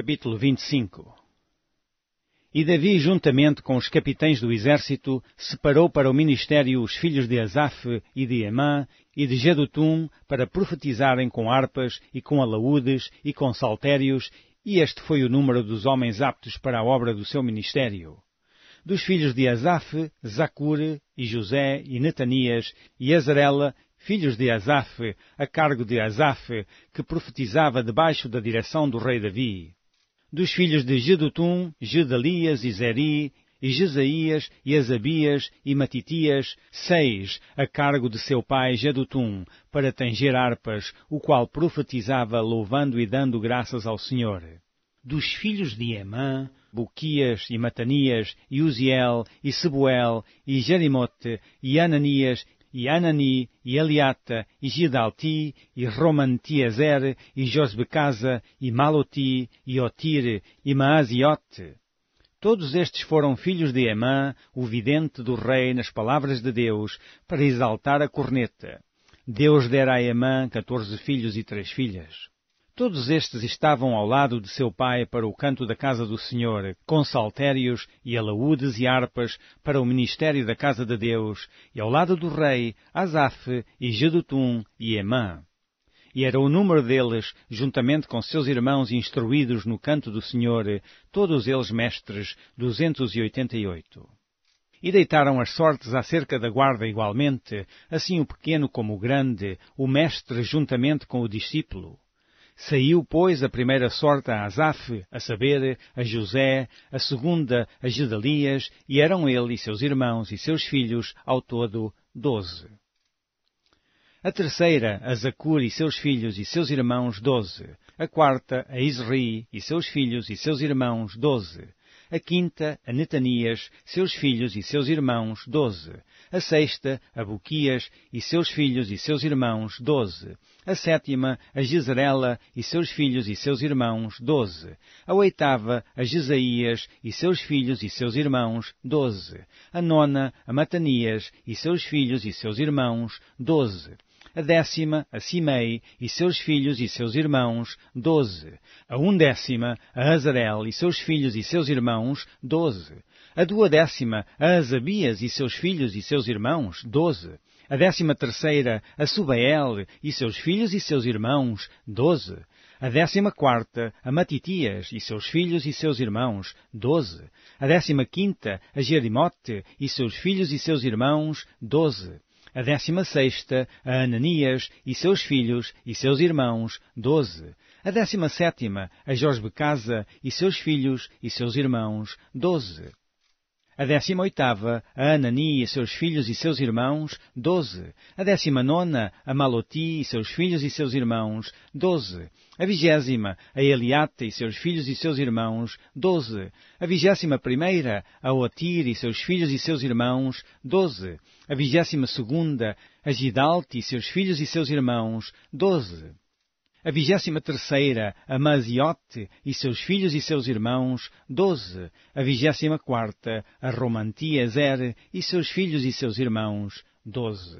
Capítulo 25 E Davi, juntamente com os capitães do exército, separou para o ministério os filhos de Asaf e de Emã e de Jedutum para profetizarem com harpas e com alaúdes e com saltérios, e este foi o número dos homens aptos para a obra do seu ministério dos filhos de Asaf, Zacur e José e Netanias e Azarela, filhos de Asaf, a cargo de Asaf, que profetizava debaixo da direção do rei Davi dos filhos de Gedutum, Gedalias e Zeri, e Jesaías, e Azabias e Matitias, seis, a cargo de seu pai Gedutum, para tanger harpas, o qual profetizava louvando e dando graças ao Senhor. Dos filhos de Emã, Buquias e Matanias, e Uziel, e Sebuel, e Jerimote, e Ananias, e Anani, e Eliata, e Gidalti, e Romantiezer, e Josbecasa, e Maloti, e Otire, e Maaziote. Todos estes foram filhos de Emã, o vidente do rei, nas palavras de Deus, para exaltar a corneta. Deus dera a Emã catorze filhos e três filhas. Todos estes estavam ao lado de seu pai para o canto da casa do Senhor, com saltérios e alaúdes e harpas para o ministério da casa de Deus, e ao lado do rei, Asaf e Jedutum e Emã. E era o número deles, juntamente com seus irmãos instruídos no canto do Senhor, todos eles mestres, duzentos e oitenta e oito e deitaram as sortes acerca da guarda igualmente, assim o pequeno como o grande, o mestre juntamente com o discípulo. Saiu, pois, a primeira sorte a Asaf, a saber, a José, a segunda a Gedalias, e eram ele e seus irmãos e seus filhos, ao todo doze. A terceira a Zacur e seus filhos e seus irmãos, doze. A quarta a Isri e seus filhos e seus irmãos, doze a quinta a Netanias, seus filhos e seus irmãos, doze, a sexta a Buquias e seus filhos e seus irmãos, doze, a sétima a Gizarela e seus filhos e seus irmãos, doze, a oitava a Gisaías e seus filhos e seus irmãos, doze, a nona a Matanias e seus filhos e seus irmãos, doze, a décima a Simei e seus filhos e seus irmãos, doze. A undécima a Azarel e seus filhos e seus irmãos, doze. A duodécima a Azabias e seus filhos e seus irmãos, doze. A décima terceira a Subael e seus filhos e seus irmãos, doze. A décima quarta, a Matitias e seus filhos e seus irmãos, doze. A décima quinta, a Jerimote e seus filhos e seus irmãos, doze a décima sexta a Ananias e seus filhos e seus irmãos, doze. A décima sétima a casa e seus filhos e seus irmãos, doze. A décima oitava, a Anani e seus filhos e seus irmãos, doze. A décima nona, a Maloti e seus filhos e seus irmãos, doze. A vigésima, a Eliate e seus filhos e seus irmãos, doze. A vigésima primeira, a Otir e seus filhos e seus irmãos, doze. A vigésima segunda, a Gidalti e seus filhos e seus irmãos, doze. A vigésima terceira, Amaziote e seus filhos e seus irmãos, doze. A vigésima quarta, a Romantiazer e seus filhos e seus irmãos, doze.